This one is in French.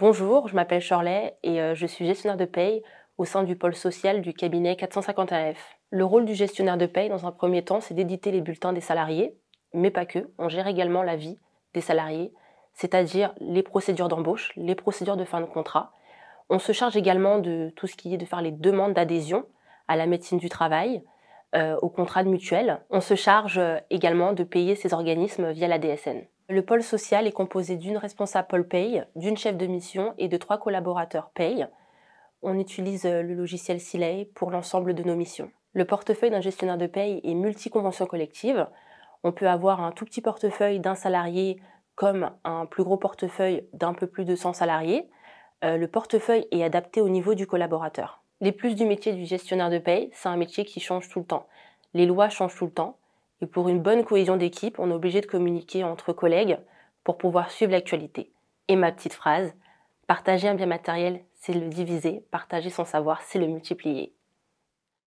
Bonjour, je m'appelle Shirley et euh, je suis gestionnaire de paye au sein du pôle social du cabinet 451F. Le rôle du gestionnaire de paye, dans un premier temps, c'est d'éditer les bulletins des salariés, mais pas que. On gère également la vie des salariés, c'est-à-dire les procédures d'embauche, les procédures de fin de contrat. On se charge également de tout ce qui est de faire les demandes d'adhésion à la médecine du travail, euh, au contrat de mutuelle. On se charge euh, également de payer ces organismes via la DSN. Le pôle social est composé d'une responsable pôle paye, d'une chef de mission et de trois collaborateurs paye. On utilise euh, le logiciel silay pour l'ensemble de nos missions. Le portefeuille d'un gestionnaire de paye est multi-convention collective. On peut avoir un tout petit portefeuille d'un salarié comme un plus gros portefeuille d'un peu plus de 100 salariés. Euh, le portefeuille est adapté au niveau du collaborateur. Les plus du métier du gestionnaire de paye, c'est un métier qui change tout le temps. Les lois changent tout le temps. Et pour une bonne cohésion d'équipe, on est obligé de communiquer entre collègues pour pouvoir suivre l'actualité. Et ma petite phrase, partager un bien matériel, c'est le diviser, partager son savoir, c'est le multiplier.